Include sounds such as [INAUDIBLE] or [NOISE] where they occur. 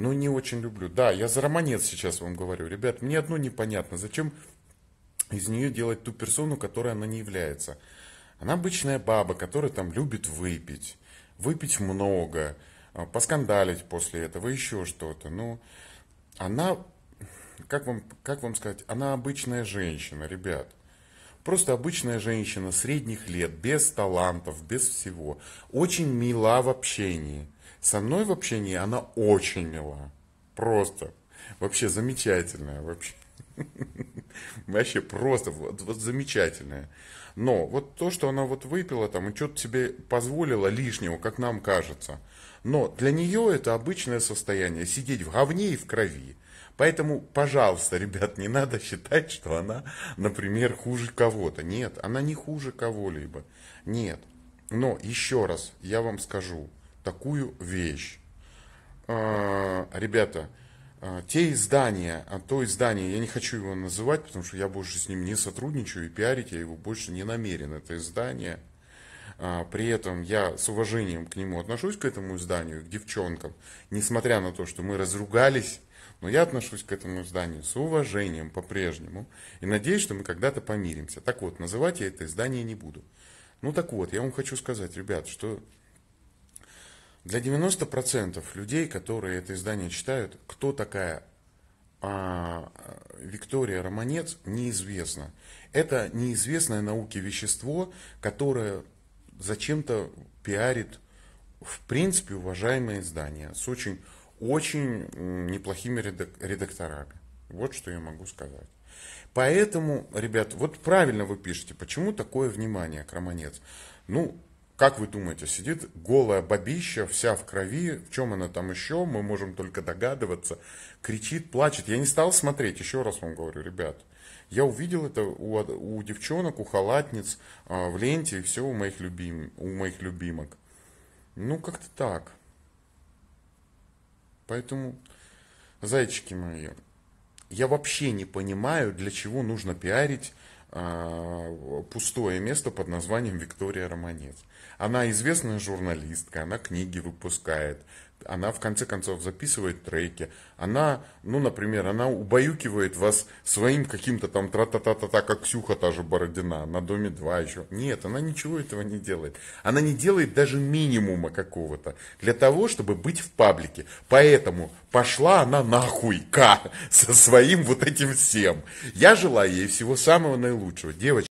Ну, не очень люблю. Да, я за романец сейчас вам говорю. Ребят, мне одно непонятно. Зачем из нее делать ту персону, которой она не является? Она обычная баба, которая там любит выпить. Выпить много. А, поскандалить после этого, еще что-то. Ну, она... Как вам, как вам сказать? Она обычная женщина, ребят. Просто обычная женщина средних лет, без талантов, без всего. Очень мила в общении. Со мной в общении она очень мила. Просто. Вообще замечательная. Вообще. [LAUGHS] Вообще просто вот, вот замечательная. Но вот то, что она вот выпила там и что-то себе позволила лишнего, как нам кажется. Но для нее это обычное состояние. Сидеть в говне и в крови. Поэтому, пожалуйста, ребят, не надо считать, что она, например, хуже кого-то. Нет, она не хуже кого-либо. Нет. Но еще раз я вам скажу, такую вещь. А, ребята, а, те издания, а, то издание, я не хочу его называть, потому что я больше с ним не сотрудничаю и пиарить я его больше не намерен. Это издание. При этом я с уважением к нему отношусь, к этому изданию, к девчонкам. Несмотря на то, что мы разругались, но я отношусь к этому изданию с уважением по-прежнему. И надеюсь, что мы когда-то помиримся. Так вот, называть я это издание не буду. Ну так вот, я вам хочу сказать, ребят, что для 90% людей, которые это издание читают, кто такая а, Виктория Романец, неизвестно. Это неизвестное науке вещество, которое зачем-то пиарит, в принципе, уважаемое издание с очень, очень неплохими редакторами. Вот что я могу сказать. Поэтому, ребят, вот правильно вы пишете, почему такое внимание к Романец? Ну, как вы думаете, сидит голая бабища, вся в крови, в чем она там еще, мы можем только догадываться, кричит, плачет. Я не стал смотреть, еще раз вам говорю, ребят. Я увидел это у, у девчонок, у халатниц, а, в ленте и все у моих, любим, у моих любимок. Ну, как-то так. Поэтому, зайчики мои, я вообще не понимаю, для чего нужно пиарить а, пустое место под названием Виктория Романец. Она известная журналистка, она книги выпускает, она в конце концов записывает треки, она, ну, например, она убаюкивает вас своим каким-то там тра-та-та-та-та, как Ксюха та же Бородина, на Доме 2 еще. Нет, она ничего этого не делает. Она не делает даже минимума какого-то для того, чтобы быть в паблике. Поэтому пошла она нахуй, К, со своим вот этим всем. Я желаю ей всего самого наилучшего. Девочки,